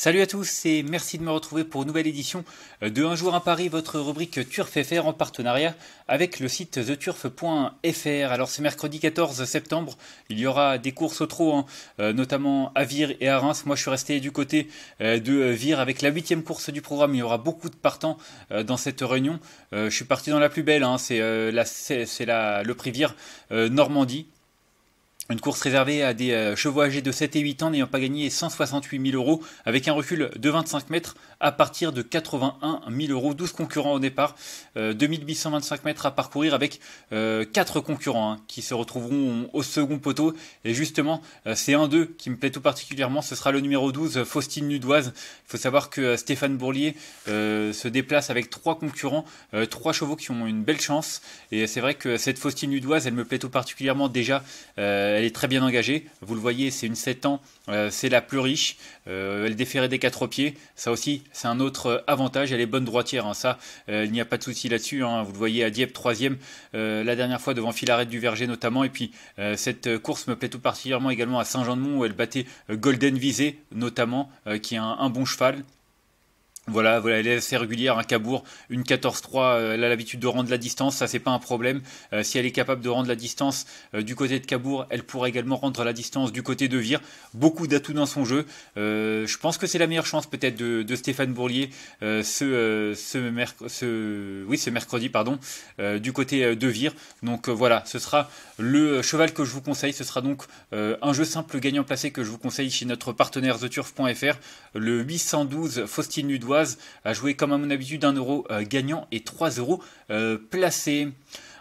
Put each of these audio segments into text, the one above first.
Salut à tous et merci de me retrouver pour une nouvelle édition euh, de Un jour à Paris, votre rubrique Turf FR en partenariat avec le site theturf.fr. Alors c'est mercredi 14 septembre, il y aura des courses au trot, hein, euh, notamment à Vire et à Reims. Moi je suis resté du côté euh, de Vire avec la huitième course du programme. Il y aura beaucoup de partants dans cette réunion. Je suis parti dans la plus belle, hein, c'est le prix Vire Normandie. Une course réservée à des euh, chevaux âgés de 7 et 8 ans n'ayant pas gagné 168 000 euros avec un recul de 25 mètres à partir de 81 000 euros. 12 concurrents au départ, 2825 euh, mètres à parcourir avec 4 euh, concurrents hein, qui se retrouveront au second poteau. Et justement, c'est un d'eux qui me plaît tout particulièrement. Ce sera le numéro 12, Faustine Nudoise. Il faut savoir que Stéphane Bourlier se déplace avec 3 concurrents, 3 chevaux qui ont une belle chance. Et c'est vrai que cette Faustine Nudoise, elle me plaît tout particulièrement déjà elle est très bien engagée. Vous le voyez, c'est une 7 ans, euh, c'est la plus riche. Euh, elle déférait des quatre pieds. Ça aussi, c'est un autre avantage. Elle est bonne droitière. Hein, ça, euh, il n'y a pas de souci là-dessus. Hein. Vous le voyez à Dieppe, troisième, la dernière fois devant Filaret du Verger notamment. Et puis, cette course me plaît tout particulièrement également à Saint-Jean-de-Mont où elle battait Golden Visé notamment, qui est un bon cheval. Voilà, voilà, elle est assez régulière, un une 14-3, euh, elle a l'habitude de rendre la distance, ça c'est pas un problème. Euh, si elle est capable de rendre la distance euh, du côté de Cabourg, elle pourra également rendre la distance du côté de Vire. Beaucoup d'atouts dans son jeu. je pense que c'est la meilleure chance peut-être de, Stéphane Bourlier ce, oui, ce mercredi pardon, du côté de Vire. Donc voilà, ce sera le cheval que je vous conseille. Ce sera donc un jeu simple gagnant placé que je vous conseille chez notre partenaire TheTurf.fr, le 812 Faustine Ludois à a comme à mon habitude 1 euro euh, gagnant et 3 euros euh, placés.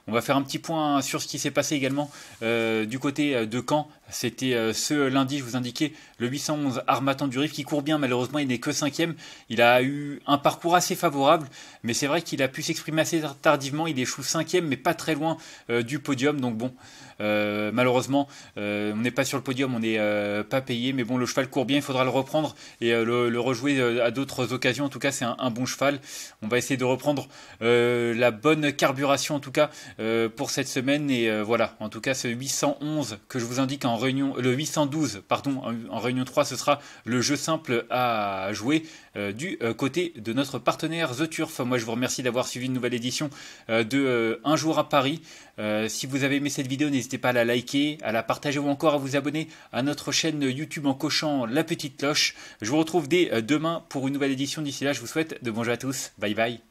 On va faire un petit point sur ce qui s'est passé également euh, du côté de Caen c'était euh, ce lundi, je vous indiquais, le 811 Armatan du Rif qui court bien, malheureusement il n'est que cinquième. Il a eu un parcours assez favorable, mais c'est vrai qu'il a pu s'exprimer assez tardivement. Il échoue cinquième, mais pas très loin euh, du podium. Donc bon, euh, malheureusement, on n'est pas sur le podium, on n'est pas payé. Mais bon, le cheval court bien, il faudra le reprendre et le, rejouer à d'autres occasions. En tout cas, c'est un, un, bon cheval. On va essayer de reprendre la bonne carburation, en tout cas, pour cette semaine. Et voilà, en tout cas, ce 811 que je vous indique en réunion le 812, pardon, en réunion 3, ce sera le jeu simple à jouer euh, du euh, côté de notre partenaire The Turf. Moi, je vous remercie d'avoir suivi une nouvelle édition euh, de Un jour à Paris. si vous avez aimé cette vidéo, n'hésitez pas à la liker, à la partager ou encore à vous abonner à notre chaîne YouTube en cochant la petite cloche. Je vous retrouve dès demain pour une nouvelle édition. D'ici là, je vous souhaite de bons jeux à tous. Bye bye.